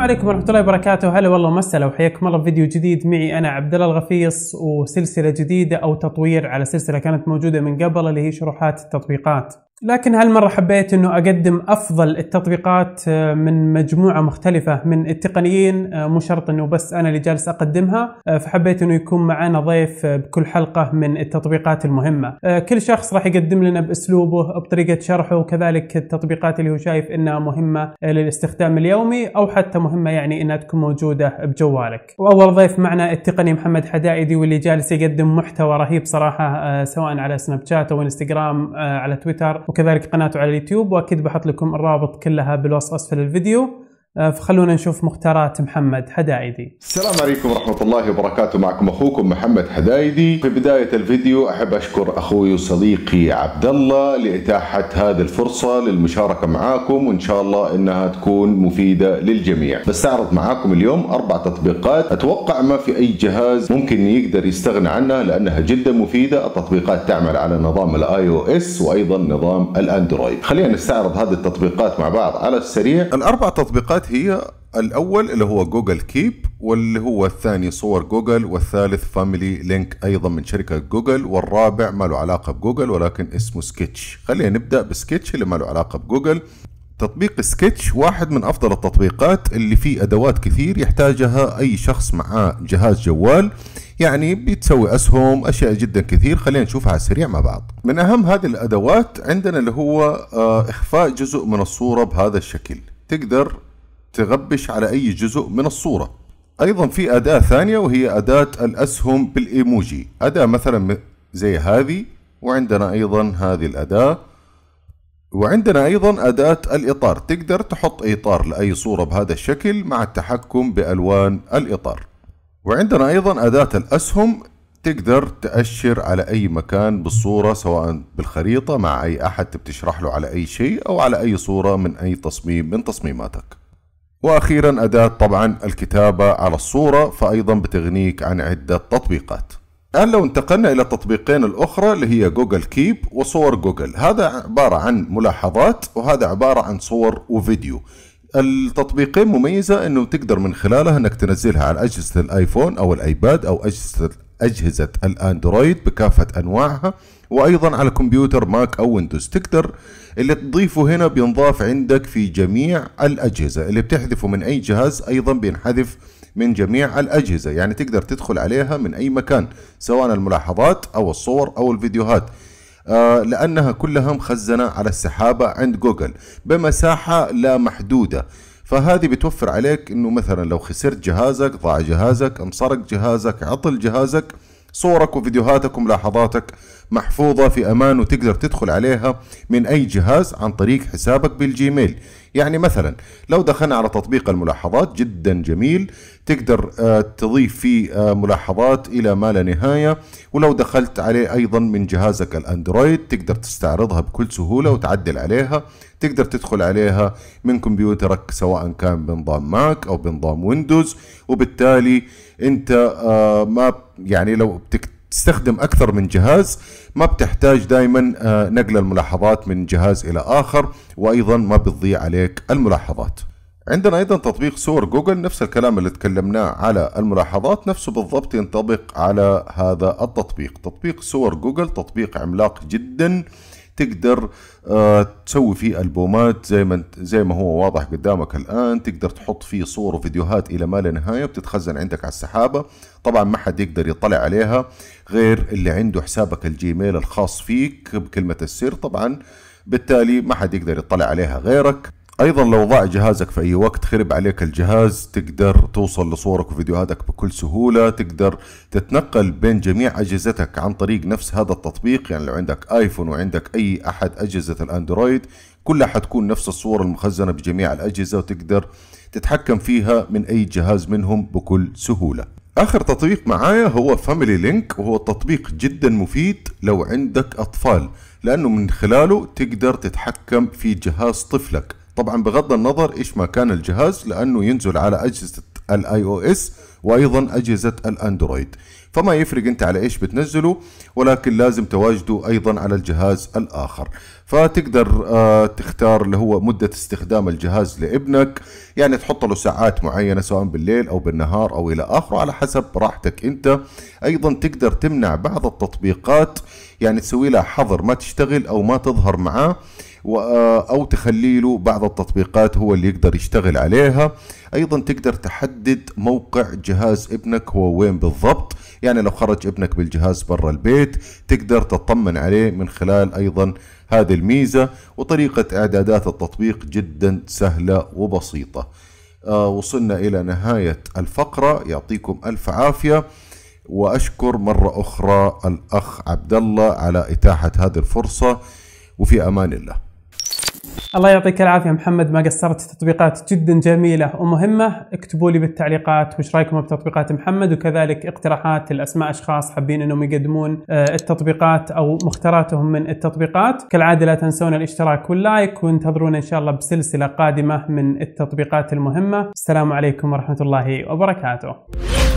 السلام عليكم ورحمة الله وبركاته، هلا والله ومسهلا وحياكم الله في فيديو جديد معي أنا عبد الله الغفيص وسلسلة جديدة أو تطوير على سلسلة كانت موجودة من قبل اللي هي شروحات التطبيقات. لكن هالمرة حبيت انه اقدم افضل التطبيقات آه، من مجموعة مختلفة من التقنيين آه، مو شرط انه بس انا اللي جالس اقدمها آه، فحبيت انه يكون معنا ضيف بكل حلقة من التطبيقات المهمة كل شخص راح يقدم لنا باسلوبه بطريقة شرحه وكذلك التطبيقات اللي هو شايف انها مهمة للاستخدام اليومي او حتى مهمة يعني انها تكون موجودة بجوالك واول ضيف معنا التقني محمد حدائدي واللي جالس يقدم محتوى رهيب صراحة سواء على سناب شات او انستغرام على تويتر وكذلك قناته على اليوتيوب واكيد بحط لكم الرابط كلها بالوصف اسفل الفيديو آه، فخلونا نشوف مختارات محمد حدايدي السلام عليكم ورحمة الله وبركاته معكم أخوكم محمد حدايدي في بداية الفيديو أحب أشكر أخوي وصديقي عبد الله لإتاحة هذه الفرصة للمشاركة معاكم وإن شاء الله أنها تكون مفيدة للجميع بستعرض معاكم اليوم أربع تطبيقات أتوقع ما في أي جهاز ممكن يقدر يستغنى عنها لأنها جدا مفيدة التطبيقات تعمل على نظام الآي أو إس وأيضا نظام الأندرويد خلينا نستعرض هذه التطبيقات مع بعض على السريع الأربع تطبيقات التطبيقات هي الأول اللي هو جوجل كيب واللي هو الثاني صور جوجل والثالث فاميلي لينك أيضا من شركة جوجل والرابع ما له علاقة بجوجل ولكن اسمه سكتش خلينا نبدأ بسكتش اللي ما له علاقة بجوجل تطبيق سكتش واحد من أفضل التطبيقات اللي فيه أدوات كثير يحتاجها أي شخص معاه جهاز جوال يعني بتسوي أسهم أشياء جدا كثير خلينا نشوفها على السريع مع بعض من أهم هذه الأدوات عندنا اللي هو آه، إخفاء جزء من الصورة بهذا الشكل تقدر تغبش على أي جزء من الصورة أيضا في أداة ثانية وهي أداة الأسهم بالإيموجي أداة مثلا زي هذه وعندنا أيضا هذه الأداة وعندنا أيضا أداة الإطار تقدر تحط إطار لأي صورة بهذا الشكل مع التحكم بألوان الإطار وعندنا أيضا أداة الأسهم تقدر تأشر على أي مكان بالصورة سواء بالخريطة مع أي أحد تشرح له على أي شيء أو على أي صورة من أي تصميم من تصميماتك واخيرا اداة طبعا الكتابة على الصورة فايضا بتغنيك عن عدة تطبيقات الآن لو انتقلنا إلى التطبيقين الأخرى اللي هي جوجل كيب وصور جوجل هذا عبارة عن ملاحظات وهذا عبارة عن صور وفيديو التطبيقين مميزة انه تقدر من خلالها انك تنزلها على اجهزة الايفون او الايباد او اجهزة أجهزة الأندرويد بكافة أنواعها وأيضا على كمبيوتر ماك أو ويندوز تقدر اللي تضيفه هنا بينضاف عندك في جميع الأجهزة اللي بتحذفه من أي جهاز أيضا بينحذف من جميع الأجهزة يعني تقدر تدخل عليها من أي مكان سواء الملاحظات أو الصور أو الفيديوهات آه لأنها كلها مخزنة على السحابة عند جوجل بمساحة لا محدودة فهذه بتوفر عليك انه مثلا لو خسرت جهازك ضاع جهازك انسرق جهازك عطل جهازك صورك وفيديوهاتك وملاحظاتك محفوظة في أمان وتقدر تدخل عليها من أي جهاز عن طريق حسابك بالجيميل يعني مثلا لو دخلنا على تطبيق الملاحظات جدا جميل تقدر آه، تضيف فيه آه، ملاحظات إلى ما لا نهاية ولو دخلت عليه أيضا من جهازك الأندرويد تقدر تستعرضها بكل سهولة وتعدل عليها تقدر تدخل عليها من كمبيوترك سواء كان بنظام ماك أو بنظام ويندوز وبالتالي أنت آه، ما يعني لو بتكتب تستخدم اكثر من جهاز ما بتحتاج دائما آه، نقل الملاحظات من جهاز الى اخر وايضا ما بتضيع عليك الملاحظات عندنا ايضا تطبيق صور جوجل نفس الكلام اللي تكلمناه على الملاحظات نفسه بالضبط ينطبق على هذا التطبيق تطبيق صور جوجل تطبيق عملاق جدا آه تقدر آه، تسوي فيه البومات زي ما زي ما هو واضح قدامك الان تقدر تحط فيه صور وفيديوهات الى ما لا نهايه بتتخزن عندك على السحابه طبعا ما حد يقدر يطلع عليها غير اللي عنده حسابك الجيميل الخاص فيك بكلمه السر طبعا بالتالي ما حد يقدر يطلع عليها غيرك ايضا لو ضاع جهازك في اي وقت خرب عليك الجهاز تقدر توصل لصورك وفيديوهاتك بكل سهولة تقدر تتنقل بين جميع اجهزتك عن طريق نفس هذا التطبيق يعني لو عندك ايفون وعندك اي احد اجهزة الاندرويد كلها حتكون نفس الصور المخزنة بجميع الاجهزة وتقدر تتحكم فيها من اي جهاز منهم بكل سهولة اخر تطبيق معايا هو فاميلي لينك وهو تطبيق جدا مفيد لو عندك اطفال لانه من خلاله تقدر تتحكم في جهاز طفلك طبعا بغض النظر ايش ما كان الجهاز لانه ينزل على اجهزه الاي او اس وايضا اجهزه الاندرويد فما يفرق انت على ايش بتنزله ولكن لازم تواجده ايضا على الجهاز الاخر فتقدر آه، تختار اللي هو مدة استخدام الجهاز لابنك يعني تحط له ساعات معينة سواء بالليل او بالنهار او الى اخره على حسب راحتك انت ايضا تقدر تمنع بعض التطبيقات يعني تسوي لها حظر ما تشتغل او ما تظهر معاه آه، او تخلي له بعض التطبيقات هو اللي يقدر يشتغل عليها ايضا تقدر تحدد موقع جهاز ابنك هو وين بالضبط يعني لو خرج ابنك بالجهاز برا البيت تقدر تطمن عليه من خلال ايضا هذه الميزة وطريقة اعدادات التطبيق جدا سهلة وبسيطة آه وصلنا الى نهاية الفقرة يعطيكم الف عافية واشكر مرة اخرى الاخ عبد الله على اتاحة هذه الفرصة وفي امان الله الله يعطيك العافيه محمد ما قصرت تطبيقات جدا جميله ومهمه اكتبوا لي بالتعليقات وش رايكم بتطبيقات محمد وكذلك اقتراحات لاسماء اشخاص حابين انهم يقدمون آه، التطبيقات او مختاراتهم من التطبيقات كالعاده لا تنسون الاشتراك واللايك وانتظرونا ان شاء الله بسلسله قادمه من التطبيقات المهمه السلام عليكم ورحمه الله وبركاته